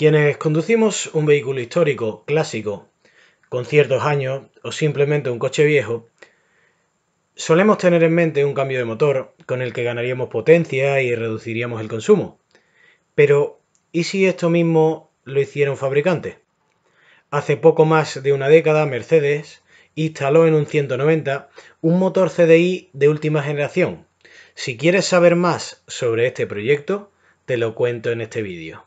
Quienes conducimos un vehículo histórico, clásico, con ciertos años o simplemente un coche viejo, solemos tener en mente un cambio de motor con el que ganaríamos potencia y reduciríamos el consumo. Pero, ¿y si esto mismo lo hicieron fabricantes? fabricante? Hace poco más de una década, Mercedes instaló en un 190 un motor CDI de última generación. Si quieres saber más sobre este proyecto, te lo cuento en este vídeo.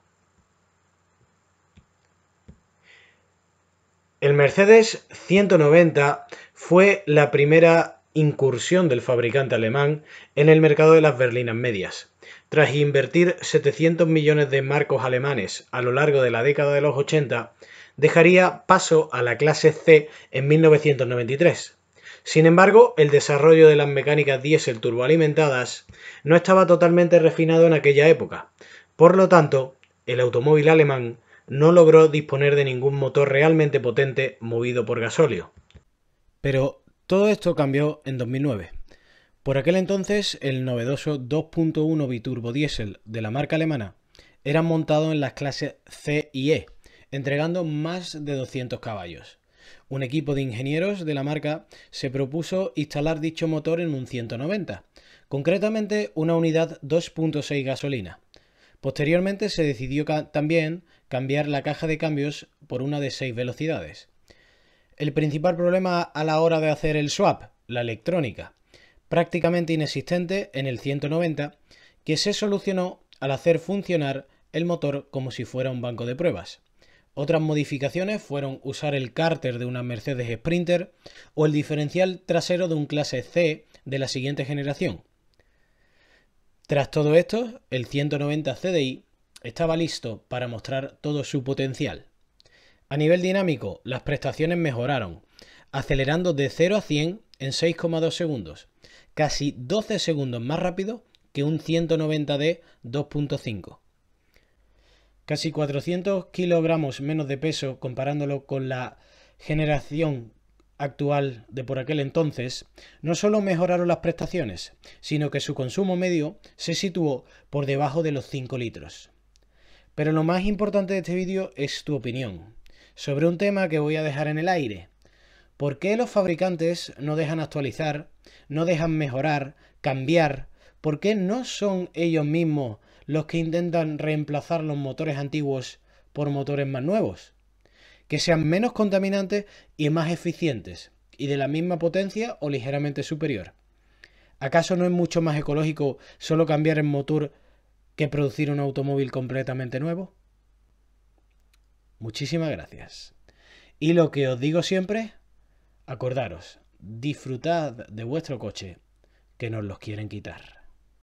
El Mercedes 190 fue la primera incursión del fabricante alemán en el mercado de las berlinas medias. Tras invertir 700 millones de marcos alemanes a lo largo de la década de los 80, dejaría paso a la clase C en 1993. Sin embargo, el desarrollo de las mecánicas diésel turboalimentadas no estaba totalmente refinado en aquella época. Por lo tanto, el automóvil alemán no logró disponer de ningún motor realmente potente movido por gasóleo. Pero todo esto cambió en 2009. Por aquel entonces, el novedoso 2.1 biturbo diésel de la marca alemana era montado en las clases C y E, entregando más de 200 caballos. Un equipo de ingenieros de la marca se propuso instalar dicho motor en un 190, concretamente una unidad 2.6 gasolina. Posteriormente se decidió también cambiar la caja de cambios por una de seis velocidades. El principal problema a la hora de hacer el swap, la electrónica, prácticamente inexistente en el 190, que se solucionó al hacer funcionar el motor como si fuera un banco de pruebas. Otras modificaciones fueron usar el cárter de una Mercedes Sprinter o el diferencial trasero de un clase C de la siguiente generación, tras todo esto, el 190 CDI estaba listo para mostrar todo su potencial. A nivel dinámico, las prestaciones mejoraron, acelerando de 0 a 100 en 6,2 segundos, casi 12 segundos más rápido que un 190D 2.5. Casi 400 kilogramos menos de peso comparándolo con la generación actual de por aquel entonces, no solo mejoraron las prestaciones, sino que su consumo medio se situó por debajo de los 5 litros. Pero lo más importante de este vídeo es tu opinión, sobre un tema que voy a dejar en el aire. ¿Por qué los fabricantes no dejan actualizar, no dejan mejorar, cambiar? ¿Por qué no son ellos mismos los que intentan reemplazar los motores antiguos por motores más nuevos? que sean menos contaminantes y más eficientes, y de la misma potencia o ligeramente superior. ¿Acaso no es mucho más ecológico solo cambiar el motor que producir un automóvil completamente nuevo? Muchísimas gracias. Y lo que os digo siempre, acordaros, disfrutad de vuestro coche, que nos los quieren quitar.